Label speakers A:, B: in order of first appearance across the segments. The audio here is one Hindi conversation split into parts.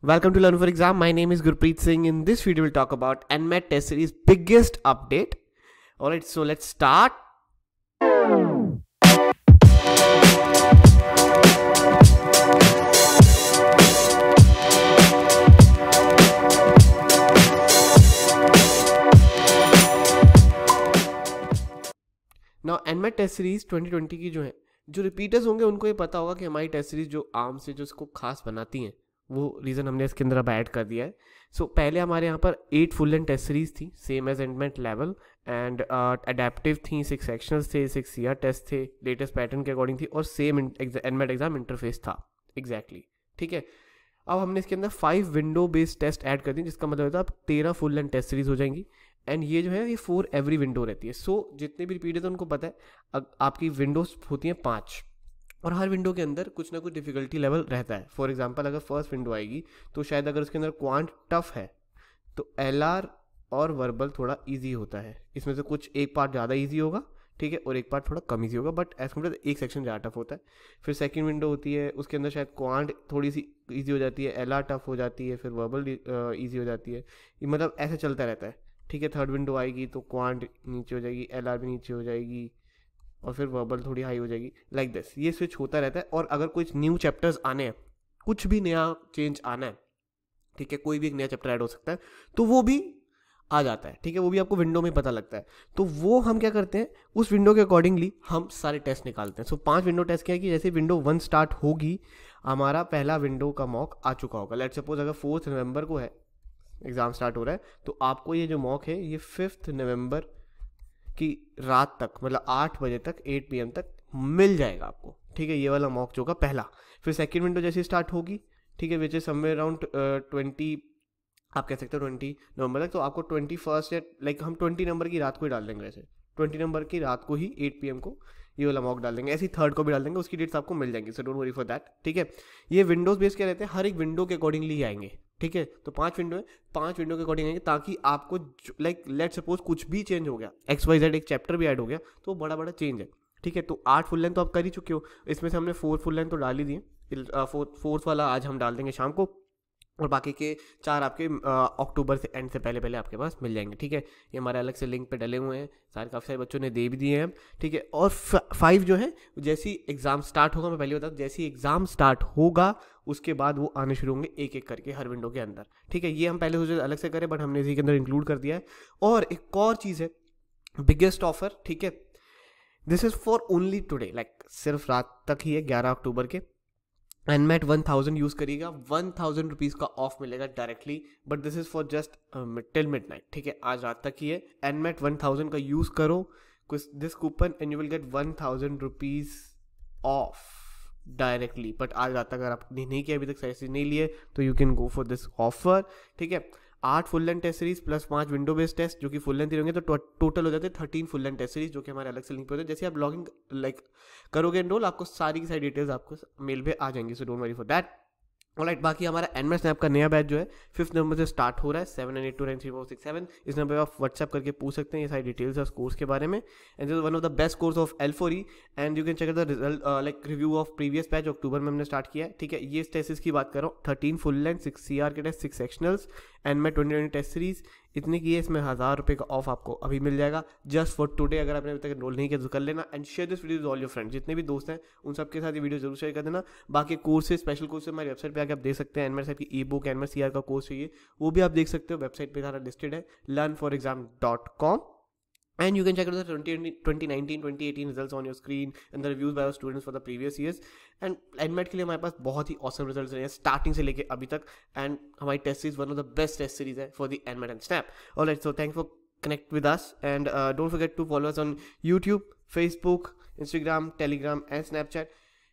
A: Welcome to Learn for Exam. My name is Gurpreet Singh. In this video, we'll talk about NMAT test series biggest update. All right, so let's start. Now, NMAT Test Series 2020 की जो है जो repeaters होंगे उनको ये पता होगा कि हमारी test series जो आर्म से जो इसको खास बनाती हैं वो रीज़न हमने इसके अंदर अब ऐड कर दिया है सो so, पहले हमारे यहाँ पर eight full length test series थी same as NMAT level and adaptive थी सिक्स सेक्शनल थे सिक्स सीआर टेस्ट थे लेटेस्ट पैटर्न के अकॉर्डिंग थी और सेम एनमेट एग्जाम इंटरफेस था एग्जैक्टली exactly, ठीक है अब हमने इसके अंदर five window based test add कर दी जिसका मतलब होता है तो अब तेरह फुल लेंथ टेस्ट सीरीज हो जाएंगी एंड ये जो है ये फोर एवरी विंडो रहती है सो so, जितने भी रिपीट है तो उनको पता है आपकी विंडोज होती हैं पाँच और हर विंडो के अंदर कुछ ना कुछ डिफिकल्टी लेवल रहता है फॉर एग्जाम्पल अगर फर्स्ट विंडो आएगी तो शायद अगर उसके अंदर क्वांट टफ है तो एल और वर्बल थोड़ा ईजी होता है इसमें से कुछ एक पार्ट ज़्यादा ईजी होगा ठीक है और एक पार्ट थोड़ा कम ईजी होगा बट एज कम्पेयर एक सेक्शन ज़्यादा टफ होता है फिर सेकेंड विंडो होती है उसके अंदर शायद क्वांट थोड़ी सी ईजी हो जाती है एल टफ हो जाती है फिर वर्बल ईजी हो जाती है मतलब ऐसे चलता रहता है ठीक है थर्ड विंडो आएगी तो क्वांट नीचे हो जाएगी एल भी नीचे हो जाएगी और फिर वर्बल थोड़ी हाई हो जाएगी लाइक like दिस ये स्विच होता रहता है और अगर कुछ न्यू चैप्टर्स आने हैं कुछ भी नया चेंज आना है ठीक है कोई भी एक नया चैप्टर ऐड हो सकता है तो वो भी आ जाता है ठीक है वो भी आपको विंडो में पता लगता है तो वो हम क्या करते हैं उस विंडो के अकॉर्डिंगली हम सारे टेस्ट निकालते हैं सो so, पांच विंडो टेस्ट क्या है कि जैसे विंडो वन स्टार्ट होगी हमारा पहला विंडो का मॉक आ चुका होगा लेट सपोज अगर फोर्थ नवंबर को है एग्ज़ाम स्टार्ट हो रहा है तो आपको ये जो मॉक है ये फिफ्थ नवंबर कि रात तक मतलब आठ बजे तक एट पी तक मिल जाएगा आपको ठीक है ये वाला मॉक जो का पहला फिर सेकेंड विंडो जैसी स्टार्ट होगी ठीक है which is somewhere around twenty आप कह सकते हो ट्वेंटी नवंबर तक तो आपको ट्वेंटी फर्स्ट या लाइक हम ट्वेंटी नंबर की रात को ही डाल देंगे वैसे ट्वेंटी नंबर की रात को ही एट पी को ये वाला मॉक डाल देंगे ऐसे थर्ड को भी डाल देंगे उसकी डेट्स आपको मिल जाएंगी so don't worry for that ठीक है ये विंडोज़ बेस क्या रहते हैं हर एक विंडो के अकॉर्डिंगली ही आएंगे ठीक है तो पांच विंडो है पांच विंडो के अकॉर्डिंग आएंगे ताकि आपको लाइक लेट सपोज कुछ भी चेंज हो गया एक्स वाई जेड एक चैप्टर भी ऐड हो गया तो बड़ा बड़ा चेंज है ठीक है तो आठ फुल लेंथ तो आप कर ही चुके हो इसमें से हमने फोर फुल लेंथ तो डाल ही दिए फोर्थ वाला आज हम डाल देंगे शाम को और बाकी के चार आपके अक्टूबर से एंड से पहले पहले आपके पास मिल जाएंगे ठीक है ये हमारे अलग से लिंक पे डले हुए हैं सारे काफ़ी सारे बच्चों ने दे भी दिए हैं ठीक है और फाइव जो है जैसी एग्ज़ाम स्टार्ट होगा मैं पहले बताऊँ जैसी एग्ज़ाम स्टार्ट होगा उसके बाद वो आने शुरू होंगे एक एक करके हर विंडो के अंदर ठीक है ये हम पहले सोचे अलग से करें बट हमने इसी के अंदर इंक्लूड कर दिया है और एक और चीज़ है बिगेस्ट ऑफर ठीक है this is for only today like सिर्फ रात तक ही है ग्यारह अक्टूबर के एनमेट वन थाउजेंड यूज़ करिएगा वन थाउजेंड रुपीज़ का ऑफ मिलेगा directly but this is for just till midnight ठीक है आज रात तक ही है एनमेट वन थाउजेंड का यूज़ करो कुछ this coupon and you will get one thousand rupees off directly but आज रात तक अगर आपने नहीं किया अभी तक सही नहीं लिए तो you can go for this offer ठीक है आठ full length test series plus पांच विंडो बेस्ड टेस्ट जो कि फुल लेंथ होंगे तो टोटल हो जाते हैं thirteen full length test series जो कि हमारे अलग से लिंक पे होते हैं जैसे आप लॉगिंग लाइक करोगे एनरोल आपको सारी की सारी डिटेल्स आपको मेल पे आ जाएंगे so don't worry for that right बाकी हमारा एनमे स्नैप e का नया बैच जो है फिफ्थ नंबर से स्टार्ट हो रहा है सेवन एन eight two nine three four six seven इस नंबर पर आप व्हाट्सअप करके पूछ सकते हैं ये सारी डिटेल्स है उस कोर्स के बारे में and one of the best course of L four E and you can check the result like review of previous batch अक्टूबर में हमने स्टार्ट किया है ठीक है ये टेस्ट की बात करो thirteen full length six C R के टेस्ट सिक्स सेक्शनल्स एंड मै ट्वेंटी ट्वेंटी टेस्ट सीरीज इतने की है इसमें हज़ार रुपये का ऑफ आपको अभी मिल जाएगा जस्ट फॉर टुडे अगर आपने अभी तक रोल नहीं किया तो कर लेना and share this video all your friend जितने भी दोस्त हैं उन सबके साथ ये वीडियो जरूर शेयर कर देना बाकी कोर्सेज स्पेशल कोर्सेज हमारी वेबसाइट पर आकर आप देख सकते हैं एनमर साहब की ई बुक एनमर सी का कोर्स चाहिए वो भी आप देख सकते हो वेबसाइट पर सारा लिस्टेड है learn for exam dot com and you can check out the 2019-2018 results on your screen and the reviews by our students for the previous years and admittedly my past both awesome results are starting se leke abhi tak. and my test is one of the best test series for the nmat and snap all right so thank for connect with us and uh, don't forget to follow us on youtube facebook instagram telegram and snapchat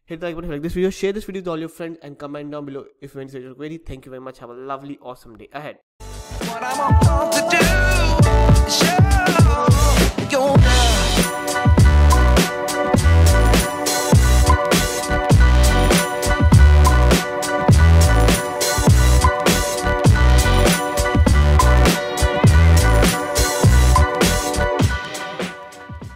A: hit the like button if like this video share this video with all your friends and comment down below if you want to your query thank you very much have a lovely awesome day ahead